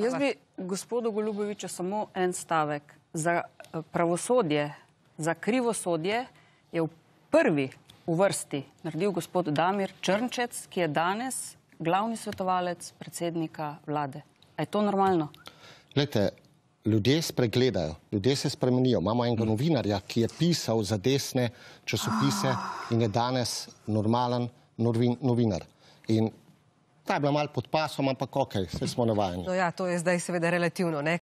Jaz bi gospodu Golubovičo samo en stavek. Za eh, pravosodje, za krivosodje je v prvi v vrsti naredil gospod Damir Črnčec, ki je danes glavni svetovalec predsednika vlade. A je to normalno? Glejte, ljudje spregledajo, ljudje se spremenijo. Imamo enega mm. novinarja, ki je pisal za desne časopise ah. in je danes normalen novinar. In Ta je bila malo pod pasom, ampak ok, vse smo navajeni. No ja, to je zdaj seveda relativno. Ne?